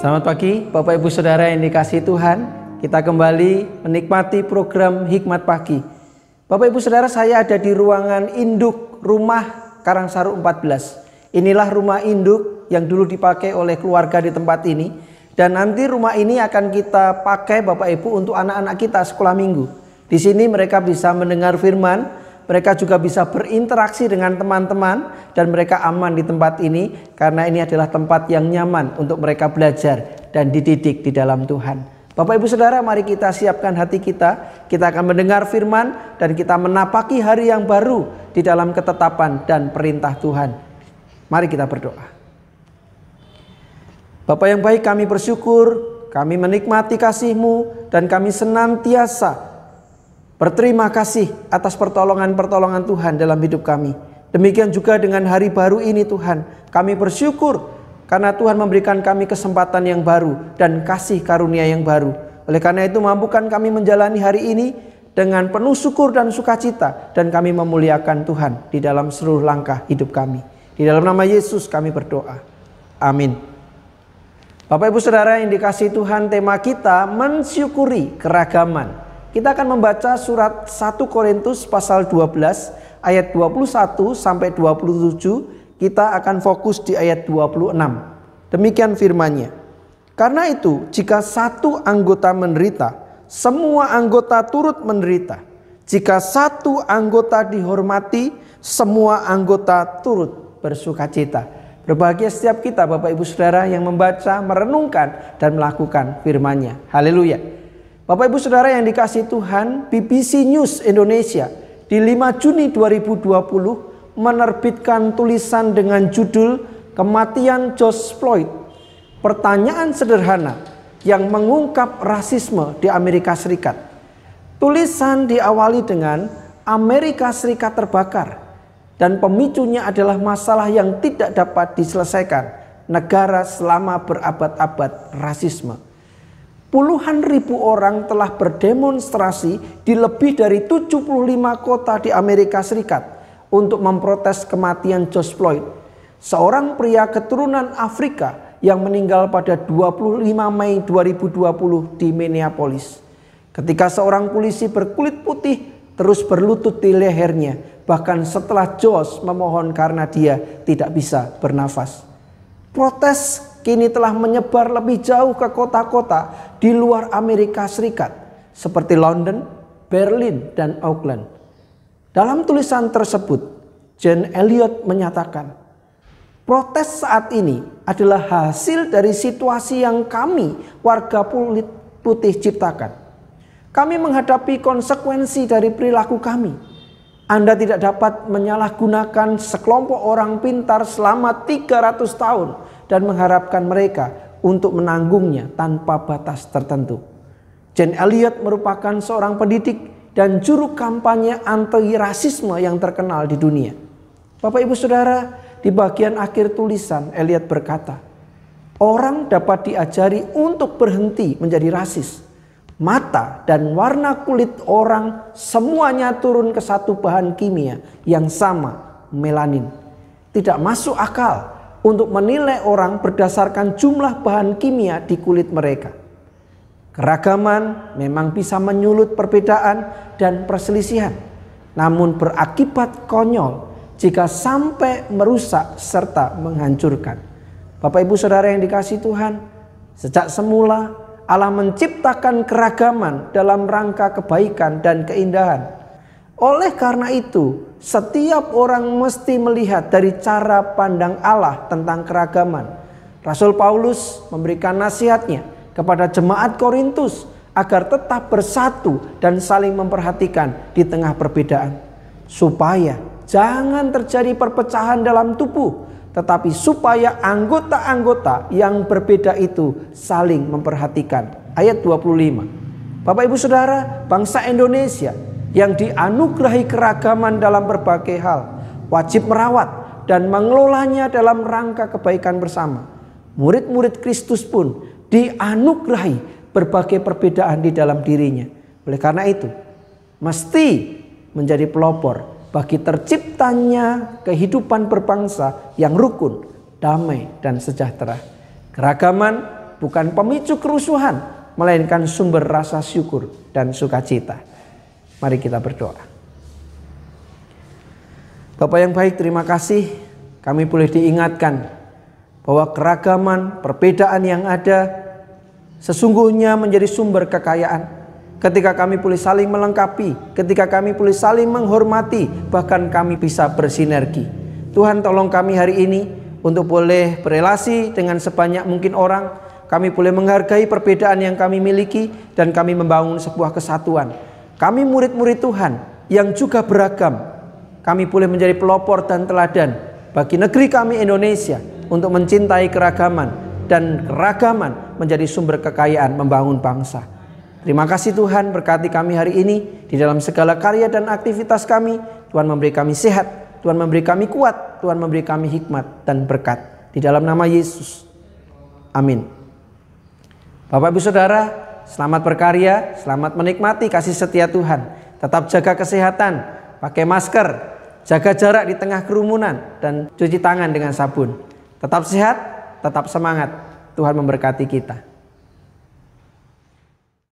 Selamat pagi, Bapak Ibu Saudara yang dikasih Tuhan. Kita kembali menikmati program Hikmat Pagi. Bapak Ibu Saudara, saya ada di ruangan induk rumah Karangsaru 14. Inilah rumah induk yang dulu dipakai oleh keluarga di tempat ini. Dan nanti rumah ini akan kita pakai Bapak Ibu untuk anak-anak kita sekolah minggu. Di sini mereka bisa mendengar firman, mereka juga bisa berinteraksi dengan teman-teman dan mereka aman di tempat ini karena ini adalah tempat yang nyaman untuk mereka belajar dan dididik di dalam Tuhan. Bapak Ibu Saudara, mari kita siapkan hati kita. Kita akan mendengar firman dan kita menapaki hari yang baru di dalam ketetapan dan perintah Tuhan. Mari kita berdoa. Bapak yang baik, kami bersyukur, kami menikmati kasih-Mu dan kami senantiasa Berterima kasih atas pertolongan-pertolongan Tuhan dalam hidup kami. Demikian juga dengan hari baru ini Tuhan. Kami bersyukur karena Tuhan memberikan kami kesempatan yang baru dan kasih karunia yang baru. Oleh karena itu mampukan kami menjalani hari ini dengan penuh syukur dan sukacita dan kami memuliakan Tuhan di dalam seluruh langkah hidup kami. Di dalam nama Yesus kami berdoa. Amin. Bapak Ibu Saudara yang dikasih Tuhan tema kita mensyukuri keragaman. Kita akan membaca surat 1 Korintus pasal 12 ayat 21 sampai 27. Kita akan fokus di ayat 26. Demikian firmannya. Karena itu, jika satu anggota menderita, semua anggota turut menderita. Jika satu anggota dihormati, semua anggota turut bersuka cita. Berbahagia setiap kita Bapak Ibu Saudara yang membaca, merenungkan, dan melakukan firmannya. Haleluya. Bapak Ibu Saudara yang dikasih Tuhan, BBC News Indonesia di 5 Juni 2020 menerbitkan tulisan dengan judul Kematian George Floyd. Pertanyaan sederhana yang mengungkap rasisme di Amerika Serikat. Tulisan diawali dengan Amerika Serikat terbakar dan pemicunya adalah masalah yang tidak dapat diselesaikan negara selama berabad-abad rasisme. Puluhan ribu orang telah berdemonstrasi di lebih dari 75 kota di Amerika Serikat untuk memprotes kematian George Floyd, seorang pria keturunan Afrika yang meninggal pada 25 Mei 2020 di Minneapolis. Ketika seorang polisi berkulit putih terus berlutut di lehernya, bahkan setelah George memohon karena dia tidak bisa bernafas. Protes kini telah menyebar lebih jauh ke kota-kota di luar Amerika Serikat seperti London, Berlin, dan Auckland. Dalam tulisan tersebut, Jen Elliot menyatakan, protes saat ini adalah hasil dari situasi yang kami warga kulit putih ciptakan. Kami menghadapi konsekuensi dari perilaku kami. Anda tidak dapat menyalahgunakan sekelompok orang pintar selama 300 tahun dan mengharapkan mereka untuk menanggungnya tanpa batas tertentu. Jane Elliot merupakan seorang pendidik dan juru kampanye anti rasisme yang terkenal di dunia. Bapak Ibu Saudara, di bagian akhir tulisan Elliot berkata, "Orang dapat diajari untuk berhenti menjadi rasis. Mata dan warna kulit orang semuanya turun ke satu bahan kimia yang sama, melanin. Tidak masuk akal untuk menilai orang berdasarkan jumlah bahan kimia di kulit mereka. Keragaman memang bisa menyulut perbedaan dan perselisihan, namun berakibat konyol jika sampai merusak serta menghancurkan. Bapak, ibu, saudara yang dikasih Tuhan, sejak semula Allah menciptakan keragaman dalam rangka kebaikan dan keindahan oleh karena itu, setiap orang mesti melihat dari cara pandang Allah tentang keragaman. Rasul Paulus memberikan nasihatnya kepada jemaat Korintus agar tetap bersatu dan saling memperhatikan di tengah perbedaan, supaya jangan terjadi perpecahan dalam tubuh, tetapi supaya anggota-anggota yang berbeda itu saling memperhatikan. Ayat 25. Bapak Ibu Saudara, bangsa Indonesia yang dianugerahi keragaman dalam berbagai hal, wajib merawat dan mengelolanya dalam rangka kebaikan bersama. Murid-murid Kristus pun dianugerahi berbagai perbedaan di dalam dirinya. Oleh karena itu, mesti menjadi pelopor bagi terciptanya kehidupan berbangsa yang rukun, damai, dan sejahtera. Keragaman bukan pemicu kerusuhan, melainkan sumber rasa syukur dan sukacita. Mari kita berdoa. Bapak yang baik, terima kasih kami boleh diingatkan bahwa keragaman, perbedaan yang ada sesungguhnya menjadi sumber kekayaan. Ketika kami boleh saling melengkapi, ketika kami boleh saling menghormati, bahkan kami bisa bersinergi. Tuhan tolong kami hari ini untuk boleh berelasi dengan sebanyak mungkin orang, kami boleh menghargai perbedaan yang kami miliki dan kami membangun sebuah kesatuan kami murid-murid Tuhan yang juga beragam. Kami boleh menjadi pelopor dan teladan bagi negeri kami Indonesia untuk mencintai keragaman dan keragaman menjadi sumber kekayaan membangun bangsa. Terima kasih Tuhan berkati kami hari ini di dalam segala karya dan aktivitas kami. Tuhan memberi kami sehat, Tuhan memberi kami kuat, Tuhan memberi kami hikmat dan berkat. Di dalam nama Yesus. Amin. Bapak Ibu Saudara, selamat berkarya, selamat menikmati kasih setia Tuhan. Tetap jaga kesehatan, pakai masker, jaga jarak di tengah kerumunan, dan cuci tangan dengan sabun. Tetap sehat, tetap semangat. Tuhan memberkati kita.